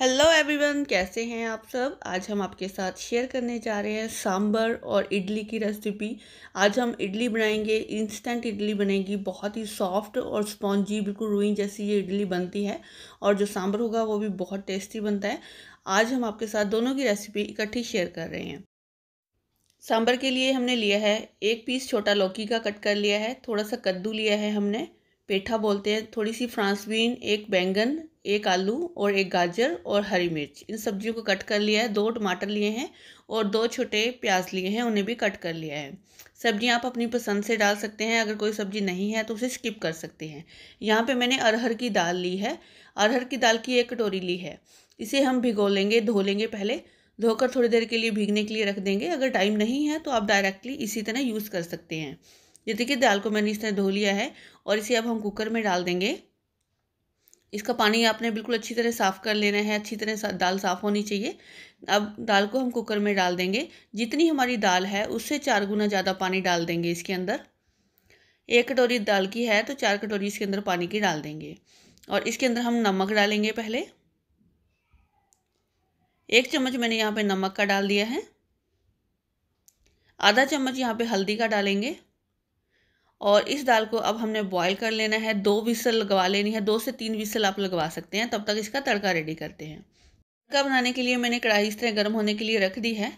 hello everyone कैसे हैं आप सब आज हम आपके साथ शेयर करने जा रहे हैं सांभर और इडली की रेसिपी आज हम इडली बनाएंगे इंस्टेंट इडली बनेगी बहुत ही सॉफ्ट और स्पॉन्जी बिल्कुल रुई जैसी ये इडली बनती है और जो सांबर होगा वो भी बहुत टेस्टी बनता है आज हम आपके साथ दोनों की रेसिपी इकट्ठी शेयर कर रहे हैं सांबर के लिए हमने लिया है एक पीस छोटा लौकी का कट कर लिया है थोड़ा सा कद्दू लिया है हमने पेठा बोलते हैं थोड़ी सी फ्रांसबीन एक बैंगन एक आलू और एक गाजर और हरी मिर्च इन सब्जियों को कट कर लिया है दो टमाटर लिए हैं और दो छोटे प्याज लिए हैं उन्हें भी कट कर लिया है सब्जियां आप अपनी पसंद से डाल सकते हैं अगर कोई सब्जी नहीं है तो उसे स्किप कर सकते हैं यहाँ पे मैंने अरहर की दाल ली है अरहर की दाल की एक कटोरी ली है इसे हम भिगो लेंगे धो लेंगे पहले धोकर थोड़ी देर के लिए भीगने के लिए रख देंगे अगर टाइम नहीं है तो आप डायरेक्टली इसी तरह यूज़ कर सकते हैं ये देखिए दाल को मैंने इस तरह धो लिया है और इसे अब हम कुकर में डाल देंगे इसका पानी आपने बिल्कुल अच्छी तरह साफ़ कर लेना है अच्छी तरह सा, दाल साफ़ होनी चाहिए अब दाल को हम कुकर में डाल देंगे जितनी हमारी दाल है उससे चार गुना ज़्यादा पानी डाल देंगे इसके अंदर एक कटोरी दाल की है तो चार कटोरी इसके अंदर पानी की डाल देंगे और इसके अंदर हम नमक डालेंगे पहले एक चम्मच मैंने यहाँ पर नमक का डाल दिया है आधा चम्मच यहाँ पर हल्दी का डालेंगे और इस दाल को अब हमने बॉईल कर लेना है दो विसल लगवा लेनी है दो से तीन विसल आप लगवा सकते हैं तब तक इसका तड़का रेडी करते हैं तड़का बनाने के लिए मैंने कढ़ाई इस तरह गर्म होने के लिए रख दी है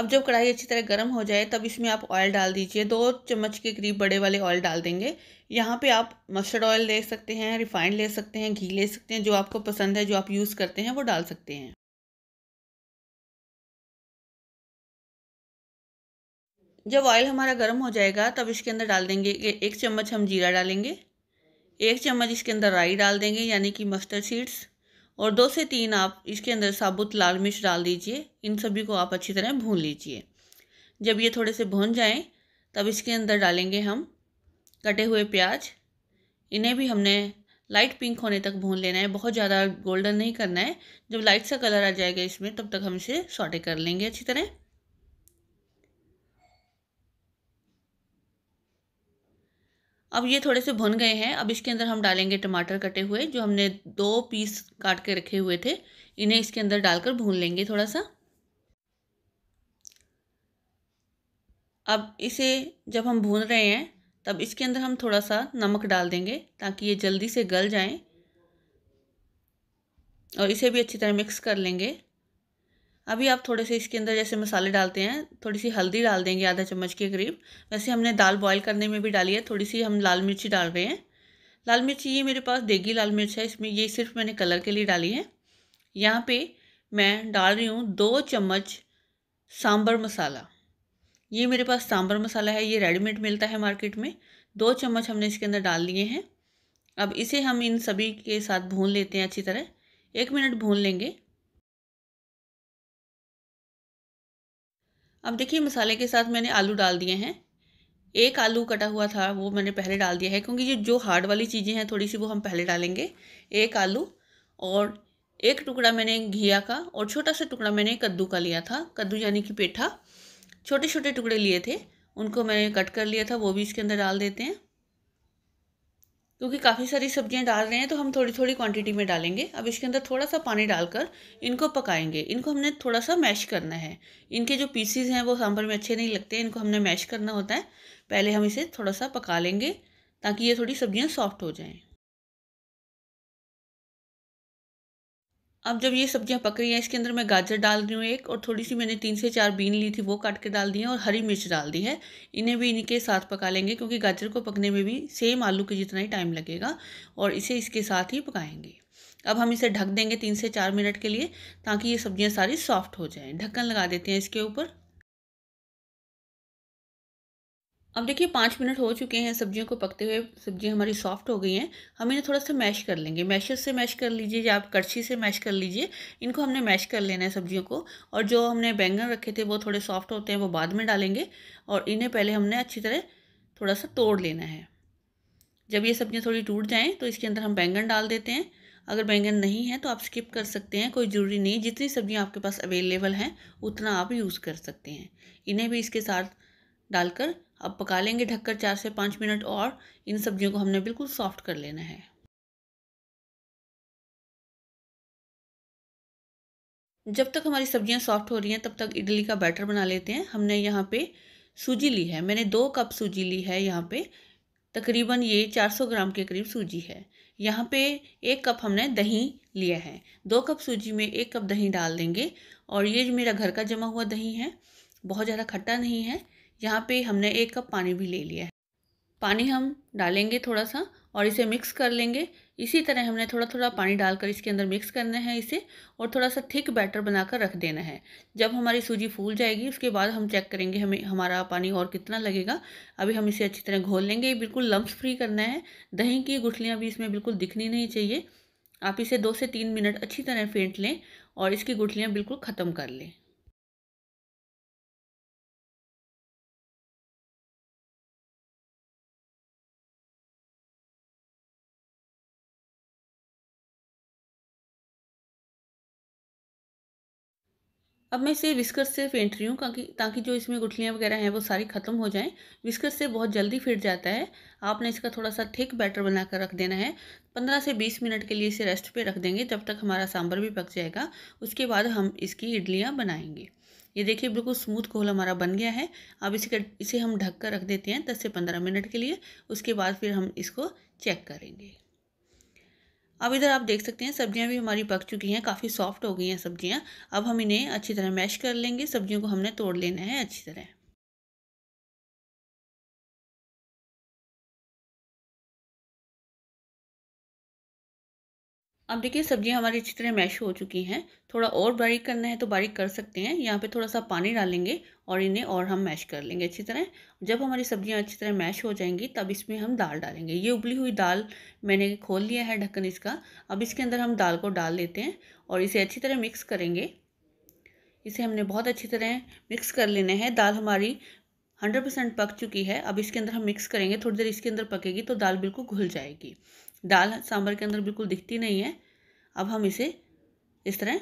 अब जब कढ़ाई अच्छी तरह गर्म हो जाए तब इसमें आप ऑयल डाल दीजिए दो चम्मच के करीब बड़े वाले ऑयल डाल देंगे यहाँ पर आप मस्टर्ड ऑयल ले सकते हैं रिफाइंड ले सकते हैं घी ले सकते हैं जो आपको पसंद है जो आप यूज़ करते हैं वो डाल सकते हैं जब ऑयल हमारा गर्म हो जाएगा तब इसके अंदर डाल देंगे एक चम्मच हम जीरा डालेंगे एक चम्मच इसके अंदर राई डाल देंगे यानी कि मस्टर्ड सीड्स और दो से तीन आप इसके अंदर साबुत लाल मिर्च डाल दीजिए इन सभी को आप अच्छी तरह भून लीजिए जब ये थोड़े से भून जाएं तब इसके अंदर डालेंगे हम कटे हुए प्याज इन्हें भी हमने लाइट पिंक होने तक भून लेना है बहुत ज़्यादा गोल्डन नहीं करना है जब लाइट सा कलर आ जाएगा इसमें तब तक हम इसे सॉटे कर लेंगे अच्छी तरह अब ये थोड़े से भुन गए हैं अब इसके अंदर हम डालेंगे टमाटर कटे हुए जो हमने दो पीस काट के रखे हुए थे इन्हें इसके अंदर डालकर भून लेंगे थोड़ा सा अब इसे जब हम भून रहे हैं तब इसके अंदर हम थोड़ा सा नमक डाल देंगे ताकि ये जल्दी से गल जाएं और इसे भी अच्छी तरह मिक्स कर लेंगे अभी आप थोड़े से इसके अंदर जैसे मसाले डालते हैं थोड़ी सी हल्दी डाल देंगे आधा चम्मच के करीब वैसे हमने दाल बॉईल करने में भी डाली है थोड़ी सी हम लाल मिर्ची डाल रहे हैं लाल मिर्ची ये मेरे पास देगी लाल मिर्च है इसमें ये सिर्फ मैंने कलर के लिए डाली है यहाँ पे मैं डाल रही हूँ दो चम्मच सांभर मसाला ये मेरे पास सांभर मसाला है ये रेडीमेड मिलता है मार्केट में दो चम्मच हमने इसके अंदर डाल लिए हैं अब इसे हम इन सभी के साथ भून लेते हैं अच्छी तरह एक मिनट भून लेंगे अब देखिए मसाले के साथ मैंने आलू डाल दिए हैं एक आलू कटा हुआ था वो मैंने पहले डाल दिया है क्योंकि ये जो हार्ड वाली चीज़ें हैं थोड़ी सी वो हम पहले डालेंगे एक आलू और एक टुकड़ा मैंने घिया का और छोटा सा टुकड़ा मैंने कद्दू का लिया था कद्दू यानी कि पेठा छोटे छोटे टुकड़े लिए थे उनको मैंने कट कर लिया था वो भी इसके अंदर डाल देते हैं क्योंकि काफ़ी सारी सब्जियां डाल रहे हैं तो हम थोड़ी थोड़ी क्वांटिटी में डालेंगे अब इसके अंदर थोड़ा सा पानी डालकर इनको पकाएंगे इनको हमने थोड़ा सा मैश करना है इनके जो पीसीज हैं वो सांभर में अच्छे नहीं लगते इनको हमने मैश करना होता है पहले हम इसे थोड़ा सा पका लेंगे ताकि ये थोड़ी सब्जियाँ सॉफ्ट हो जाएँ अब जब ये सब्जियां पक रही हैं इसके अंदर मैं गाजर डाल रही हूँ एक और थोड़ी सी मैंने तीन से चार बीन ली थी वो काट के डाल दी है और हरी मिर्च डाल दी है इन्हें भी इनके साथ पका लेंगे क्योंकि गाजर को पकने में भी सेम आलू के जितना ही टाइम लगेगा और इसे इसके साथ ही पकाएंगे अब हम इसे ढक देंगे तीन से चार मिनट के लिए ताकि ये सब्जियाँ सारी सॉफ्ट हो जाएँ ढक्कन लगा देते हैं इसके ऊपर अब देखिए पाँच मिनट हो चुके हैं सब्जियों को पकते हुए सब्जी हमारी सॉफ्ट हो गई हैं हम इन्हें थोड़ा सा मैश कर लेंगे मैशर से मैश कर लीजिए या आप कड़छी से मैश कर लीजिए इनको हमने मैश कर लेना है सब्जियों को और जो हमने बैंगन रखे थे वो थोड़े सॉफ्ट होते हैं वो बाद में डालेंगे और इन्हें पहले हमने अच्छी तरह थोड़ा सा तोड़ लेना है जब ये सब्जियाँ थोड़ी टूट जाएँ तो इसके अंदर हम बैंगन डाल देते हैं अगर बैंगन नहीं है तो आप स्किप कर सकते हैं कोई ज़रूरी नहीं जितनी सब्जियाँ आपके पास अवेलेबल हैं उतना आप यूज़ कर सकते हैं इन्हें भी इसके साथ डालकर अब पका लेंगे ढककर चार से पाँच मिनट और इन सब्जियों को हमने बिल्कुल सॉफ्ट कर लेना है जब तक हमारी सब्जियां सॉफ्ट हो रही हैं तब तक इडली का बैटर बना लेते हैं हमने यहाँ पे सूजी ली है मैंने दो कप सूजी ली है यहाँ पे तकरीबन ये 400 ग्राम के करीब सूजी है यहाँ पे एक कप हमने दही लिया है दो कप सूजी में एक कप दही डाल देंगे और ये मेरा घर का जमा हुआ दही है बहुत ज़्यादा खट्टा नहीं है यहाँ पे हमने एक कप पानी भी ले लिया है पानी हम डालेंगे थोड़ा सा और इसे मिक्स कर लेंगे इसी तरह हमने थोड़ा थोड़ा पानी डालकर इसके अंदर मिक्स करना है इसे और थोड़ा सा थिक बैटर बनाकर रख देना है जब हमारी सूजी फूल जाएगी उसके बाद हम चेक करेंगे हमें हमारा पानी और कितना लगेगा अभी हम इसे अच्छी तरह घोल लेंगे बिल्कुल लम्ब फ्री करना है दही की गुठलियाँ भी इसमें बिल्कुल दिखनी नहीं चाहिए आप इसे दो से तीन मिनट अच्छी तरह फेंट लें और इसकी गुठलियाँ बिल्कुल ख़त्म कर लें अब मैं इसे विस्कर से फेंट रही हूँ ताकि ताकि जो इसमें गुठलियाँ वगैरह हैं वो सारी ख़त्म हो जाएं विस्कर से बहुत जल्दी फिट जाता है आपने इसका थोड़ा सा थिक बैटर बनाकर रख देना है पंद्रह से बीस मिनट के लिए इसे रेस्ट पर रख देंगे जब तक हमारा सांभर भी पक जाएगा उसके बाद हम इसकी इडलियाँ बनाएंगे ये देखिए बिल्कुल स्मूथ घोल हमारा बन गया है अब इसे इसे हम ढक कर रख देते हैं दस से पंद्रह मिनट के लिए उसके बाद फिर हम इसको चेक करेंगे अब इधर आप देख सकते हैं सब्जियां भी हमारी पक चुकी हैं काफ़ी सॉफ्ट हो गई हैं सब्जियां अब हम इन्हें अच्छी तरह मैश कर लेंगे सब्जियों को हमने तोड़ लेना है अच्छी तरह अब देखिए सब्जियां हमारी अच्छी तरह मैश हो चुकी हैं थोड़ा और बारीक करना है तो बारीक कर सकते हैं यहाँ पे थोड़ा सा पानी डालेंगे और इन्हें और हम मैश कर लेंगे अच्छी तरह जब हमारी सब्जियां अच्छी तरह मैश हो जाएंगी तब इसमें हम दाल डालेंगे ये उबली हुई दाल मैंने खोल लिया है ढक्कन इसका अब इसके अंदर हम दाल को डाल देते हैं और इसे अच्छी तरह मिक्स करेंगे इसे हमने बहुत अच्छी तरह मिक्स कर लेना है दाल हमारी हंड्रेड परसेंट पक चुकी है अब इसके अंदर हम मिक्स करेंगे थोड़ी देर इसके अंदर पकेगी तो दाल बिल्कुल घुल जाएगी दाल सांभर के अंदर बिल्कुल दिखती नहीं है अब हम इसे इस तरह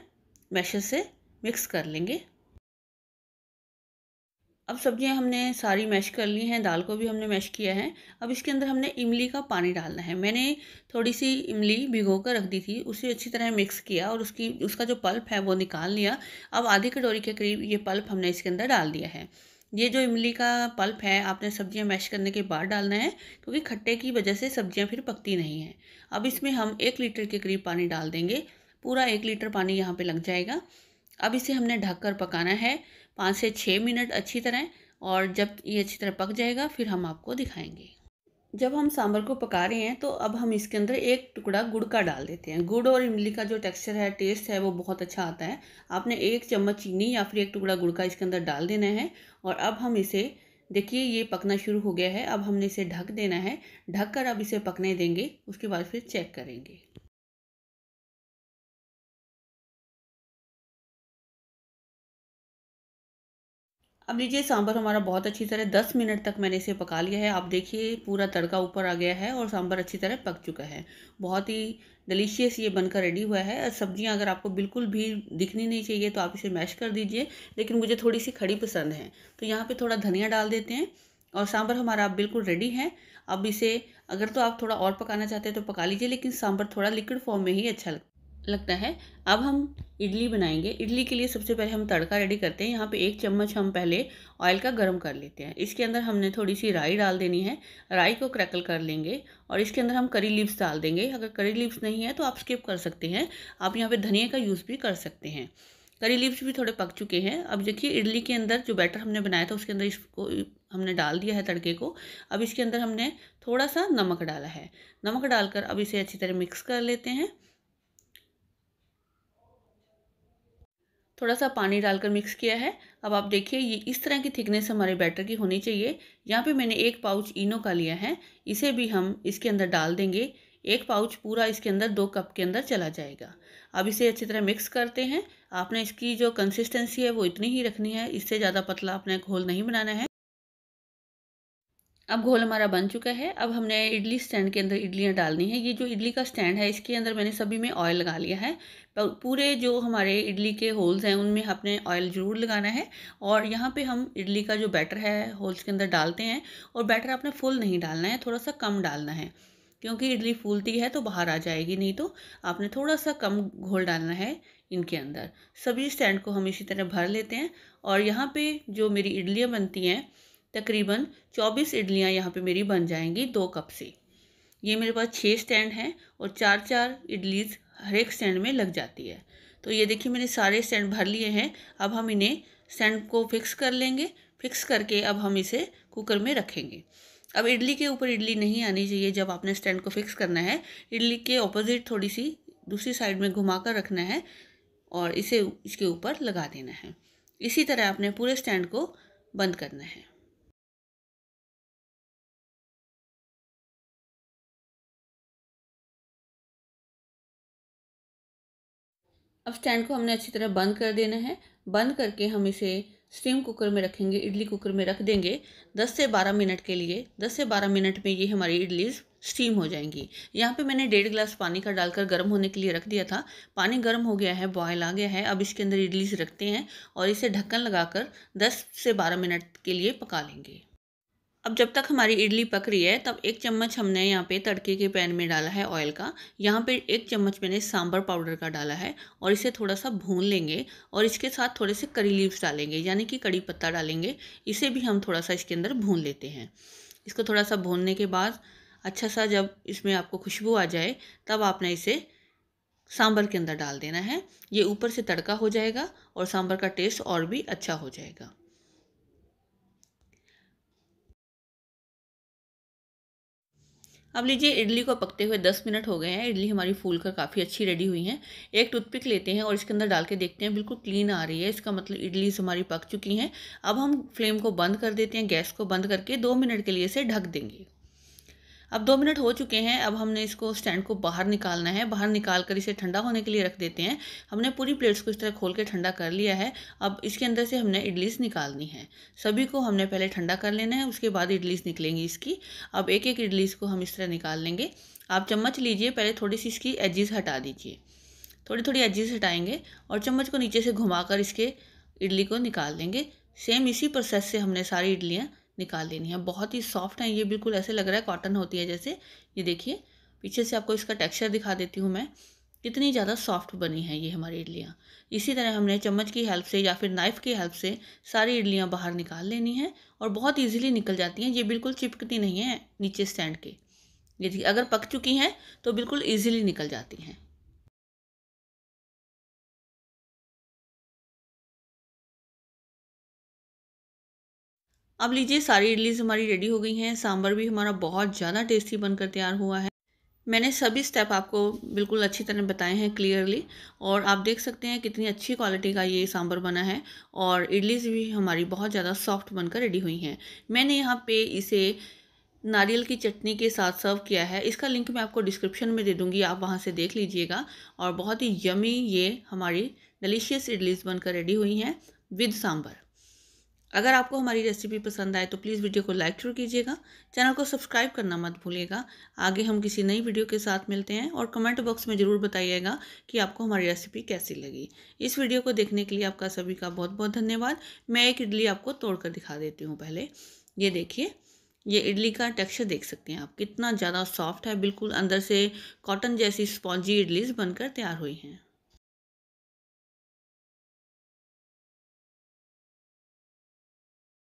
मैशर से मिक्स कर लेंगे अब सब्जियां हमने सारी मैश कर ली हैं दाल को भी हमने मैश किया है अब इसके अंदर हमने इमली का पानी डालना है मैंने थोड़ी सी इमली भिगो कर रख दी थी उसे अच्छी तरह मिक्स किया और उसकी उसका जो पल्प है वो निकाल लिया अब आधी कटोरी के करीब ये पल्प हमने इसके अंदर डाल दिया है ये जो इमली का पल्प है आपने सब्जियां मैश करने के बाद डालना है क्योंकि खट्टे की वजह से सब्जियां फिर पकती नहीं हैं अब इसमें हम एक लीटर के करीब पानी डाल देंगे पूरा एक लीटर पानी यहाँ पे लग जाएगा अब इसे हमने ढककर पकाना है पाँच से छः मिनट अच्छी तरह और जब ये अच्छी तरह पक जाएगा फिर हम आपको दिखाएंगे जब हम सांभर को पका रहे हैं तो अब हम इसके अंदर एक टुकड़ा गुड़ का डाल देते हैं गुड़ और इमली का जो टेक्सचर है टेस्ट है वो बहुत अच्छा आता है आपने एक चम्मच चीनी या फिर एक टुकड़ा गुड़ का इसके अंदर डाल देना है और अब हम इसे देखिए ये पकना शुरू हो गया है अब हमने इसे ढक देना है ढक कर अब इसे पकने देंगे उसके बाद फिर चेक करेंगे अब लीजिए सांभर हमारा बहुत अच्छी तरह दस मिनट तक मैंने इसे पका लिया है आप देखिए पूरा तड़का ऊपर आ गया है और सांभर अच्छी तरह पक चुका है बहुत ही डिलीशियस ये बनकर रेडी हुआ है सब्जियां अगर आपको बिल्कुल भी दिखनी नहीं चाहिए तो आप इसे मैश कर दीजिए लेकिन मुझे थोड़ी सी खड़ी पसंद है तो यहाँ पर थोड़ा धनिया डाल देते हैं और सांभर हमारा अब बिल्कुल रेडी है अब इसे अगर तो आप थोड़ा और पकाना चाहते हैं तो पका लीजिए लेकिन सांभर थोड़ा लिक्विड फॉर्म में ही अच्छा लगता है लगता है अब हम इडली बनाएंगे इडली के लिए सबसे पहले हम तड़का रेडी करते हैं यहाँ पे एक चम्मच हम पहले ऑयल का गर्म कर लेते हैं इसके अंदर हमने थोड़ी सी राई डाल देनी है राई को क्रैकल कर लेंगे और इसके अंदर हम करी लीव्स डाल देंगे अगर करी लीव्स नहीं है तो आप स्किप कर सकते हैं आप यहाँ पर धनिया का यूज़ भी कर सकते हैं करी लीव्स भी थोड़े पक चुके हैं अब देखिए इडली के अंदर जो बैटर हमने बनाया था उसके अंदर इसको हमने डाल दिया है तड़के को अब इसके अंदर हमने थोड़ा सा नमक डाला है नमक डालकर अब इसे अच्छी तरह मिक्स कर लेते हैं थोड़ा सा पानी डालकर मिक्स किया है अब आप देखिए ये इस तरह की थिकनेस हमारे बैटर की होनी चाहिए यहाँ पे मैंने एक पाउच इनो का लिया है इसे भी हम इसके अंदर डाल देंगे एक पाउच पूरा इसके अंदर दो कप के अंदर चला जाएगा अब इसे अच्छी तरह मिक्स करते हैं आपने इसकी जो कंसिस्टेंसी है वो इतनी ही रखनी है इससे ज़्यादा पतला आपने घोल नहीं बनाना है अब घोल हमारा बन चुका है अब हमने इडली स्टैंड के अंदर इडलियाँ डालनी है ये जो इडली का स्टैंड है इसके अंदर मैंने सभी में ऑयल लगा लिया है पूरे जो हमारे इडली के होल्स हैं उनमें आपने ऑयल ज़रूर लगाना है और यहाँ पे हम इडली का जो बैटर है होल्स के अंदर डालते हैं और बैटर आपने फुल नहीं डालना है थोड़ा सा कम डालना है क्योंकि इडली फूलती है तो बाहर आ जाएगी नहीं तो आपने थोड़ा सा कम घोल डालना है इनके अंदर सभी स्टैंड को हम इसी तरह भर लेते हैं और यहाँ पर जो मेरी इडलियाँ बनती हैं तकरीबन 24 इडलियाँ यहाँ पे मेरी बन जाएंगी दो कप से ये मेरे पास छः स्टैंड हैं और चार चार इडलीज हर एक स्टैंड में लग जाती है तो ये देखिए मैंने सारे स्टैंड भर लिए हैं अब हम इन्हें स्टैंड को फिक्स कर लेंगे फिक्स करके अब हम इसे कुकर में रखेंगे अब इडली के ऊपर इडली नहीं आनी चाहिए जब आपने स्टैंड को फिक्स करना है इडली के ऑपोजिट थोड़ी सी दूसरी साइड में घुमा कर रखना है और इसे इसके ऊपर लगा देना है इसी तरह आपने पूरे स्टैंड को बंद करना है अब स्टैंड को हमने अच्छी तरह बंद कर देना है बंद करके हम इसे स्टीम कुकर में रखेंगे इडली कुकर में रख देंगे 10 से 12 मिनट के लिए 10 से 12 मिनट में ये हमारी इडली स्टीम हो जाएंगी यहाँ पे मैंने डेढ़ गिलास पानी का डालकर गर्म होने के लिए रख दिया था पानी गर्म हो गया है बॉयल आ गया है अब इसके अंदर इडलीस रखते हैं और इसे ढक्कन लगाकर 10 से 12 मिनट के लिए पका लेंगे अब जब तक हमारी इडली पक रही है तब एक चम्मच हमने यहाँ पे तड़के के पैन में डाला है ऑयल का यहाँ पे एक चम्मच मैंने सांभर पाउडर का डाला है और इसे थोड़ा सा भून लेंगे और इसके साथ थोड़े से करी लीव्स डालेंगे यानी कि कड़ी पत्ता डालेंगे इसे भी हम थोड़ा सा इसके अंदर भून लेते हैं इसको थोड़ा सा भूनने के बाद अच्छा सा जब इसमें आपको खुशबू आ जाए तब आपने इसे सांभर के अंदर डाल देना है ये ऊपर से तड़का हो जाएगा और सांभर का टेस्ट और भी अच्छा हो जाएगा अब लीजिए इडली को पकते हुए दस मिनट हो गए हैं इडली हमारी फूल कर काफ़ी अच्छी रेडी हुई है एक टूथपिक लेते हैं और इसके अंदर डाल के देखते हैं बिल्कुल क्लीन आ रही है इसका मतलब इडली हमारी पक चुकी हैं अब हम फ्लेम को बंद कर देते हैं गैस को बंद करके दो मिनट के लिए इसे ढक देंगे अब दो मिनट हो चुके हैं अब हमने इसको स्टैंड को बाहर निकालना है बाहर निकाल कर इसे ठंडा होने के लिए रख देते हैं हमने पूरी प्लेट्स को इस तरह खोल के ठंडा कर लिया है अब इसके अंदर से हमने इडलीस निकालनी है सभी को हमने पहले ठंडा कर लेना है उसके बाद इडलीस निकलेंगी इसकी अब एक एक इडलीस को हम इस तरह निकाल लेंगे आप चम्मच लीजिए पहले थोड़ी सी इसकी एजिस हटा दीजिए थोड़ी थोड़ी एजिस हटाएँगे और चम्मच को नीचे से घुमा इसके इडली को निकाल देंगे सेम इसी प्रोसेस से हमने सारी इडलियाँ निकाल देनी है बहुत ही सॉफ्ट है ये बिल्कुल ऐसे लग रहा है कॉटन होती है जैसे ये देखिए पीछे से आपको इसका टेक्सचर दिखा देती हूँ मैं कितनी ज़्यादा सॉफ्ट बनी है ये हमारी इडलियाँ इसी तरह हमने चम्मच की हेल्प से या फिर नाइफ़ की हेल्प से सारी इडलियाँ बाहर निकाल लेनी हैं और बहुत ईजिली निकल जाती हैं ये बिल्कुल चिपकती नहीं है नीचे स्टैंड के यदि अगर पक चुकी हैं तो बिल्कुल ईजिली निकल जाती हैं अब लीजिए सारी इडलीज हमारी रेडी हो गई हैं सांभर भी हमारा बहुत ज़्यादा टेस्टी बनकर तैयार हुआ है मैंने सभी स्टेप आपको बिल्कुल अच्छी तरह बताए हैं क्लियरली और आप देख सकते हैं कितनी अच्छी क्वालिटी का ये सांभर बना है और इडलीज भी हमारी बहुत ज़्यादा सॉफ्ट बनकर रेडी हुई हैं मैंने यहाँ पे इसे नारियल की चटनी के साथ सर्व किया है इसका लिंक मैं आपको डिस्क्रिप्शन में दे दूँगी आप वहाँ से देख लीजिएगा और बहुत ही यमी ये हमारी डिलीशियस इडलीज बनकर रेडी हुई हैं विद सांभर अगर आपको हमारी रेसिपी पसंद आए तो प्लीज़ वीडियो को लाइक जरूर कीजिएगा चैनल को सब्सक्राइब करना मत भूलिएगा आगे हम किसी नई वीडियो के साथ मिलते हैं और कमेंट बॉक्स में ज़रूर बताइएगा कि आपको हमारी रेसिपी कैसी लगी इस वीडियो को देखने के लिए आपका सभी का बहुत बहुत धन्यवाद मैं एक इडली आपको तोड़ कर दिखा देती हूँ पहले ये देखिए ये इडली का टेक्सचर देख सकते हैं आप कितना ज़्यादा सॉफ्ट है बिल्कुल अंदर से कॉटन जैसी स्पॉन्जी इडलीज बनकर तैयार हुई हैं